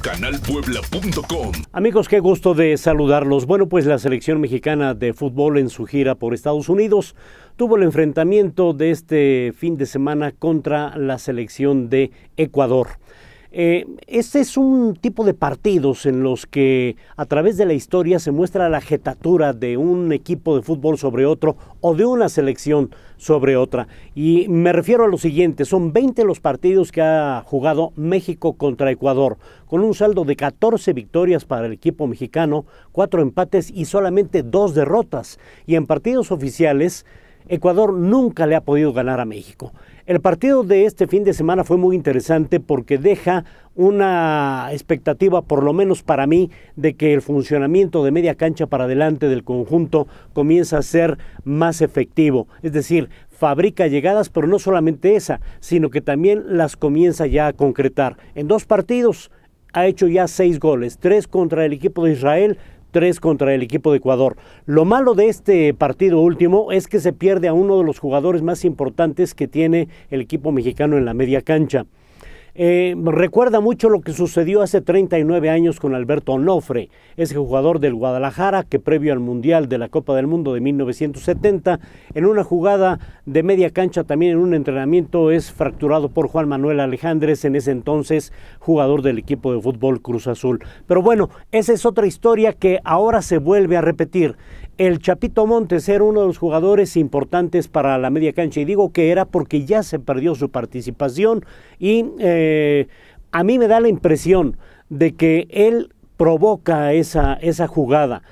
canalpuebla.com. Amigos, qué gusto de saludarlos. Bueno, pues la selección mexicana de fútbol en su gira por Estados Unidos tuvo el enfrentamiento de este fin de semana contra la selección de Ecuador. Eh, este es un tipo de partidos en los que a través de la historia se muestra la jetatura de un equipo de fútbol sobre otro o de una selección sobre otra. Y me refiero a lo siguiente, son 20 los partidos que ha jugado México contra Ecuador, con un saldo de 14 victorias para el equipo mexicano, 4 empates y solamente 2 derrotas. Y en partidos oficiales Ecuador nunca le ha podido ganar a México. El partido de este fin de semana fue muy interesante porque deja una expectativa, por lo menos para mí, de que el funcionamiento de media cancha para adelante del conjunto comienza a ser más efectivo. Es decir, fabrica llegadas, pero no solamente esa, sino que también las comienza ya a concretar. En dos partidos ha hecho ya seis goles, tres contra el equipo de Israel, 3 contra el equipo de Ecuador. Lo malo de este partido último es que se pierde a uno de los jugadores más importantes que tiene el equipo mexicano en la media cancha. Eh, recuerda mucho lo que sucedió hace 39 años con Alberto Onofre, ese jugador del Guadalajara que previo al Mundial de la Copa del Mundo de 1970, en una jugada de media cancha también en un entrenamiento es fracturado por Juan Manuel Alejandres, en ese entonces jugador del equipo de fútbol Cruz Azul. Pero bueno, esa es otra historia que ahora se vuelve a repetir. El Chapito Montes era uno de los jugadores importantes para la media cancha y digo que era porque ya se perdió su participación y... Eh, eh, a mí me da la impresión de que él provoca esa jugada,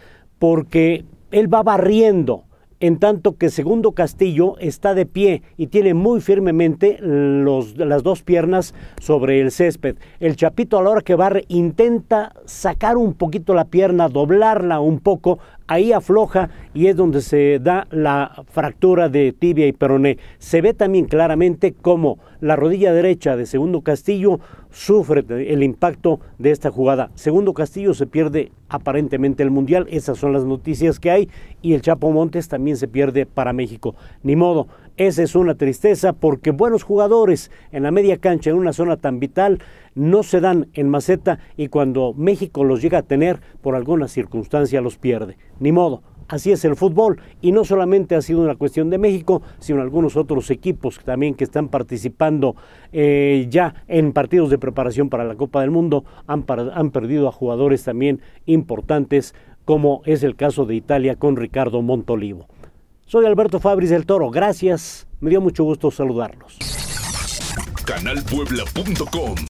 porque él va barriendo en tanto que Segundo Castillo está de pie y tiene muy firmemente las dos piernas sobre el césped. El Chapito a la hora que barre intenta sacar un poquito la pierna, doblarla un poco, ahí afloja y es donde se da la fractura de tibia y peroné. Se ve también claramente cómo la rodilla derecha de Segundo Castillo sufre el impacto de esta jugada. Segundo Castillo se pierde aparentemente el Mundial, esas son las noticias que hay, y el Chapo Montes también se pierde para México. Ni modo, esa es una tristeza porque buenos jugadores en la media cancha, en una zona tan vital, no se dan en maceta y cuando México los llega a tener, por alguna circunstancia los pierde. Ni modo, Así es el fútbol y no solamente ha sido una cuestión de México, sino algunos otros equipos también que están participando eh, ya en partidos de preparación para la Copa del Mundo han, perdido a jugadores también importantes como es el caso de Italia con Ricardo Montolivo. Soy Alberto Fabris del Toro, gracias, me dio mucho gusto saludarlos.